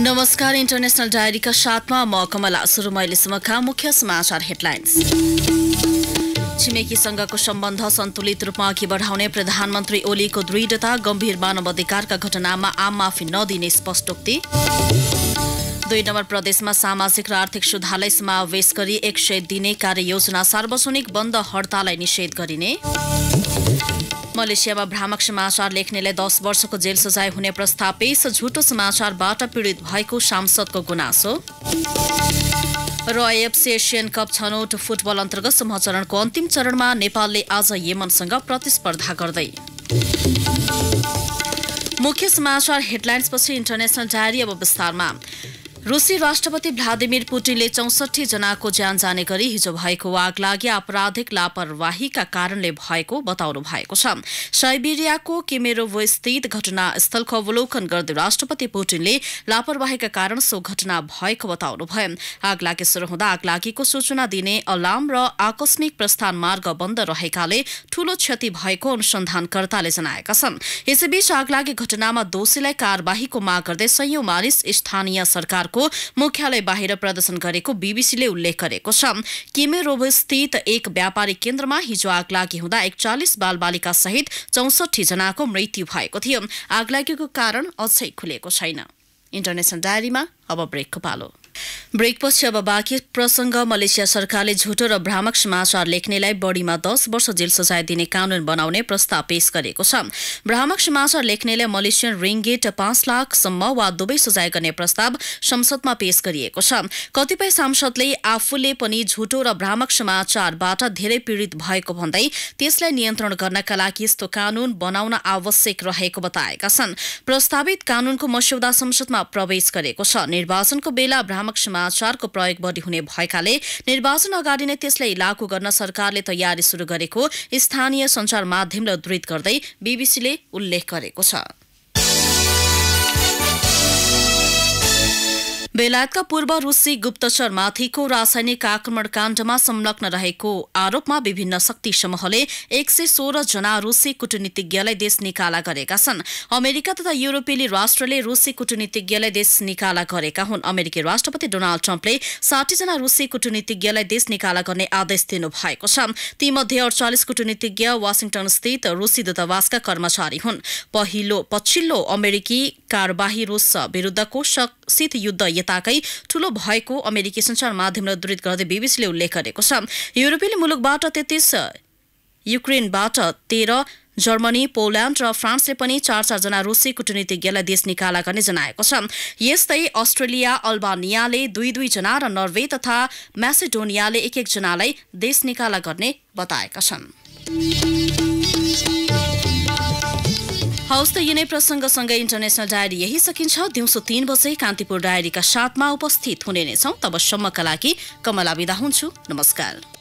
नमस्कार इन्टरनेसनल डायरीका साथमा म कमला सुरुमैले समका मुख्य समाचार हेडलाइन्स छिमेकीसँगको सम्बन्ध सन्तुलित रूपमा अघि बढाउने प्रधानमन्त्री ओलीको दृढता गम्भीर मानव अधिकारका घटनामा आम माफी नदिने स्पष्टोक्ति दुई नम्बर प्रदेशमा सामाजिक र आर्थिक सुधारलाई समावेश गरी एक सय दिने कार्ययोजना सार्वजनिक बन्द हडताललाई निषेध गरिने मलेसियामा भ्रामक समाचार लेख्नेलाई दस वर्षको जेल सजाय हुने प्रस्ताव पेश झुटो समाचारबाट पीड़ित भएको सांसदको गुनासो र एएफसी एसियन कप छनौट फुटबल अन्तर्गत समूह चरणको अन्तिम चरणमा नेपालले आज यमनसँग प्रतिस्पर्धा गर्दै मुख्य समाचार हेडलाइन्सपछि इन्टरनेसनल डायरी अब विस्तारमा रुसी राष्ट्रपति भ्लादिमिर पुटिनले चौसठी जनाको ज्यान जाने गरी हिजो भएको आग लागि आपराधिक लापरवाहीका कारणले भएको बताउनु भएको छ साइबेरियाको केमेरोभो स्थित घटनास्थलको अवलोकन गर्दै राष्ट्रपति पुटिनले लापरवाहीका कारण सो घटना भएको बताउनु भयो आग लागि शुरू हुँदा आग लागेको सूचना दिने अलार्म र आकस्मिक प्रस्थान मार्ग बन्द रहेकाले ठूलो क्षति भएको अनुसन्धानकर्ताले जनाएका छन् यसैबीच आगलागी घटनामा दोषीलाई कार्यवाहीको माग गर्दै सयौं मानिस स्थानीय सरकार सरकारको मुख्यालय बाहिर प्रदर्शन गरेको बीबीसीले उल्लेख गरेको छ किमेरोभ स्थित एक व्यापारिक केन्द्रमा हिजो आगलागी हुँदा एकचालिस बालबालिका सहित चौसठी जनाको मृत्यु भएको थियो लागेको कारण अझै खुलेको छैन इन्टरनेसनल डायरीमा अब ब्रेकको पालो ब्रेकपछि अब बाँकी प्रसंग मलेसिया सरकारले झुटो र भ्रामक समाचार लेख्नेलाई बढीमा दस वर्ष जेल सजाय दिने कानून बनाउने प्रस्ताव पेश गरेको छ भ्रामक समाचार लेख्नेलाई मलेसियन रिङ्गेट पाँच लाखसम्म वा दुवै सजाय गर्ने प्रस्ताव संसदमा पेश गरिएको छ कतिपय सांसदले आफूले पनि झुटो र भ्रामक समाचारबाट धेरै पीड़ित भएको भन्दै त्यसलाई नियन्त्रण गर्नका लागि यस्तो कानून बनाउन आवश्यक रहेको बताएका छन् प्रस्तावित कानूनको मस्यौदा संसदमा प्रवेश गरेको छ निर्वाचनको बेला भ्रामक समाचारको प्रयोग बढी हुने भएकाले निर्वाचन अगाडि नै त्यसलाई लागू गर्न सरकारले तयारी सुरु गरेको स्थानीय सञ्चार माध्यमलाई उद्धित गर्दै बीबीसीले उल्लेख गरेको छ बेलायतका पूर्व रुसी गुप्तचरमाथिको रासायनिक आक्रमण काण्डमा संलग्न रहेको आरोपमा विभिन्न शक्ति समूहले एक सय सोह्र जना रुसी कूटनीतिज्ञलाई देश निकाला गरेका छन् अमेरिका तथा युरोपेली राष्ट्रले रुसी कूटनीतिज्ञलाई देश निकाला गरेका हुन् अमेरिकी राष्ट्रपति डोनाल्ड ट्रम्पले साठीजना रुसी कूटनीतिज्ञलाई देश निकाला गर्ने आदेश दिनुभएको छ तीमध्ये अडचालिस कूटनीतिज्ञ वासिङटन स्थित रुसी दूतावासका कर्मचारी हुन् पहिलो पछिल्लो अमेरिकी कारबाही रुस विरूद्धको शक्सित युद्ध यताकै ठूलो भएको अमेरिकी सञ्चार माध्यमलाई उद्धित गर्दै बीबीसीले उल्लेख गरेको छ युरोपेली मुलुकबाट तेत्तिस युक्रेनबाट तेह्र जर्मनी पोल्याण्ड र फ्रान्सले पनि चार चारजना रुसी कूटनीतिज्ञलाई देश निकाला गर्ने जनाएको छ यस्तै अस्ट्रेलिया अल्बानियाले दुई दुईजना र नर्वे तथा म्यासेडोनियाले एक एकजनालाई देश निकाला गर्ने बताएका छन् हौस् त यिनै प्रसङ्गसँगै इन्टरनेसनल डायरी यही सकिन्छ दिउँसो तीन बजे कान्तिपुर डायरीका साथमा उपस्थित हुने नै छौँ तबसम्मका लागि कमला विदा हुन्छु नमस्कार